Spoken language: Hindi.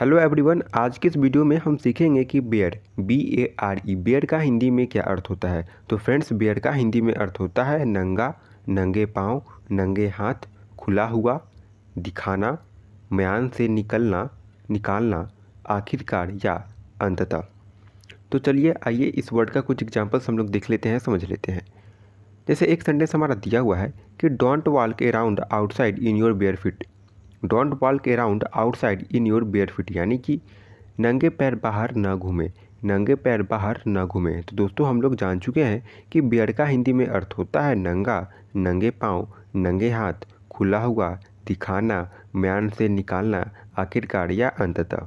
हेलो एवरीवन आज के इस वीडियो में हम सीखेंगे कि bare B A R E bare का हिंदी में क्या अर्थ होता है तो फ्रेंड्स बेयर का हिंदी में अर्थ होता है नंगा नंगे पाँव नंगे हाथ खुला हुआ दिखाना म्यान से निकलना निकालना आखिरकार या अंततः तो चलिए आइए इस वर्ड का कुछ एग्जाम्पल्स हम लोग देख लेते हैं समझ लेते हैं जैसे एक सेंटेंस हमारा दिया हुआ है कि don't walk around outside in your bare feet don't walk around outside in your bare feet यानी कि नंगे पैर बाहर न घूमें नंगे पैर बाहर न घूमें तो दोस्तों हम लोग जान चुके हैं कि बेयर का हिंदी में अर्थ होता है नंगा नंगे पाँव नंगे हाथ खुला हुआ दिखाना म्यान से निकालना आखिरकार या अंततः